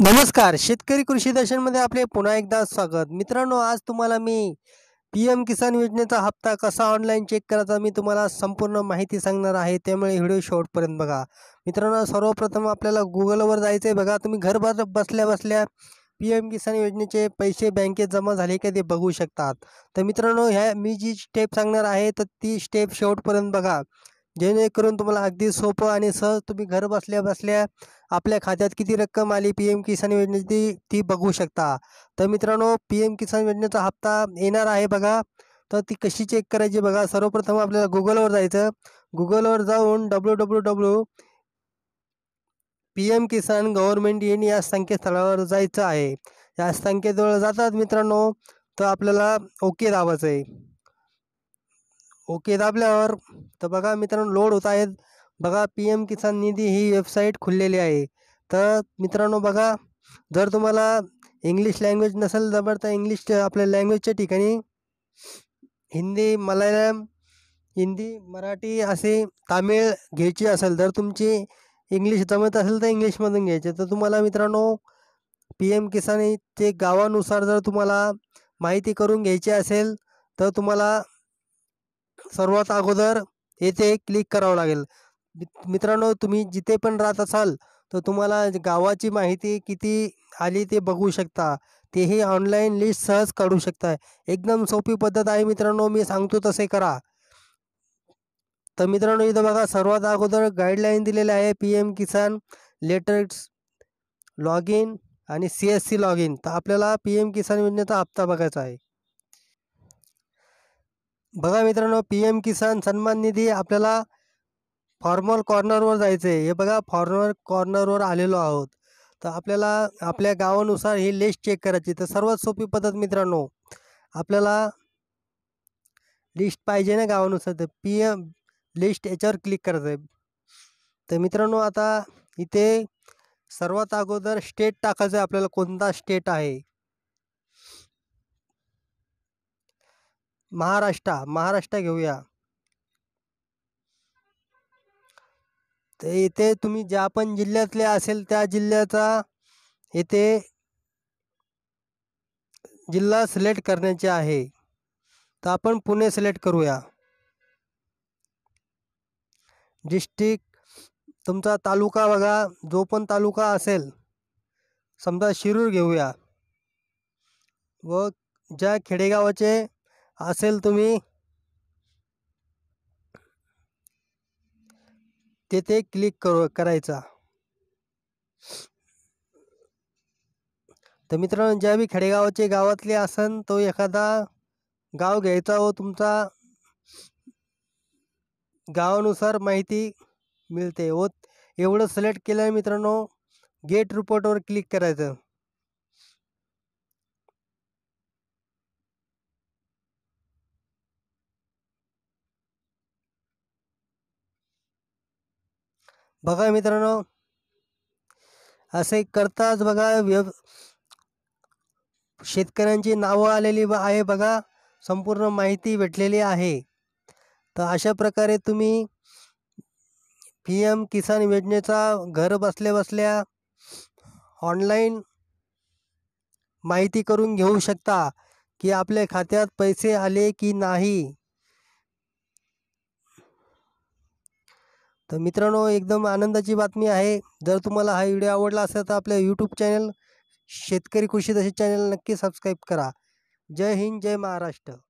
नमस्कार शेतकरी कृषी दर्शनमध्ये आपले पुन्हा एकदा स्वागत मित्रांनो आज तुम्हाला मी पी एम किसान योजनेचा हप्ता कसा ऑनलाईन चेक करायचा मी तुम्हाला संपूर्ण माहिती सांगणार आहे त्यामुळे व्हिडिओ शेवटपर्यंत बघा मित्रांनो सर्वप्रथम आपल्याला गुगलवर जायचं आहे बघा तुम्ही घरभर बसल्या बसल्या पी एम किसान योजनेचे पैसे बँकेत जमा झाले का ते बघू शकतात तर मित्रांनो ह्या मी जी स्टेप सांगणार आहे तर ती स्टेप शेवटपर्यंत बघा जेणेकरून तुम्हाला अगदी सोपं आणि सहज तुम्ही घर बसल्या बसल्या आपल्या खात्यात किती रक्कम आली पी एम किसान योजनेची ती बघू शकता तर मित्रांनो पी एम किसान योजनेचा हप्ता येणार आहे बघा तर ती कशी चेक करायची बघा सर्वप्रथम आपल्याला गुगलवर जायचं गुगलवर जाऊन W W W P M Kisan government in या संकेतस्थळावर जायचं आहे या संकेतस्थळावर जातात मित्रांनो तर आपल्याला ओके दाबायचं आहे ओके दाबल्यावर तर बघा मित्रांनो लोड होत आहेत बघा पी एम किसान निधी ही वेबसाईट खुललेली आहे तर मित्रांनो बघा जर तुम्हाला इंग्लिश लँग्वेज नसेल तर तर इंग्लिश आपल्या लँग्वेजच्या ठिकाणी हिंदी मल्याळम हिंदी मराठी असे तामिळ घ्यायची असेल जर तुमची इंग्लिश जमत असेल तर इंग्लिशमधून घ्यायचे तर तुम्हाला मित्रांनो पी एम किसान ते गावानुसार जर तुम्हाला माहिती करून घ्यायची असेल तर तुम्हाला सर्वात अगोदर येथे क्लिक करावं लागेल मित्रांनो तुम्ही जिथे पण राहत असाल तर तुम्हाला गावाची माहिती किती आली ते बघू शकता तेही ऑनलाईन लिस्ट सहज काढू शकता एकदम सोपी पद्धत आहे मित्रांनो मी सांगतो तसे करा तर मित्रांनो इथं बघा सर्वात अगोदर गाईडलाईन दिलेले आहे P M Kisan letters log in आणि C S C log in तर आपल्याला पी एम किसान योजनेचा हप्ता बघायचा आहे बघा मित्रांनो पी एम किसान सन्मान निधी आपल्याला फॉर्मल कॉर्नरवर जायचं आहे हे बघा फॉर्मल कॉर्नरवर आलेलो आहोत तर आपल्याला आपल्या गावानुसार ही लिस्ट चेक करायची तर सर्वात सोपी पद्धत मित्रांनो आपल्याला लिस्ट पाहिजे ना गावानुसार तर पी एम लिस्ट याच्यावर क्लिक करायचं आहे तर मित्रांनो आता इथे सर्वात अगोदर स्टेट टाकायचं आहे आपल्याला कोणता स्टेट आहे महाराष्ट्र महाराष्ट्र घेऊया तर इथे तुम्ही ज्या पण जिल्ह्यातले असेल त्या जिल्ह्याचा इथे जिल्हा सिलेक्ट करण्याचे आहे तर आपण पुणे सिलेक्ट करूया डिस्ट्रिक्ट तुमचा तालुका बघा जो पण तालुका असेल समजा शिरूर घेऊया व ज्या खेडेगावाचे असेल तुम्ही तेथे क्लिक करू करायचा तर मित्रांनो ज्या बी खेडेगावाचे गावातले असन तो एखादा गाव घ्यायचा व हो तुमचा गावानुसार माहिती मिळते व एवढं सिलेक्ट केलं मित्रांनो गेट रिपोर्टवर क्लिक करायचं बघा मित्रांनो असे करताच बघा व्यव शेतकऱ्यांची नावं आलेली आहे बघा संपूर्ण माहिती भेटलेली आहे तर अशा प्रकारे तुम्ही पी एम किसान योजनेचा घर बसल्या बसल्या ऑनलाईन माहिती करून घेऊ शकता की आपल्या खात्यात पैसे आले की नाही तर मित्रांनो एकदम आनंदाची बातमी आहे जर तुम्हाला हा व्हिडिओ आवडला असेल तर आपल्या यूट्यूब चॅनल शेतकरी कृषी तसे चॅनल नक्की सबस्क्राईब करा जय हिंद जय महाराष्ट्र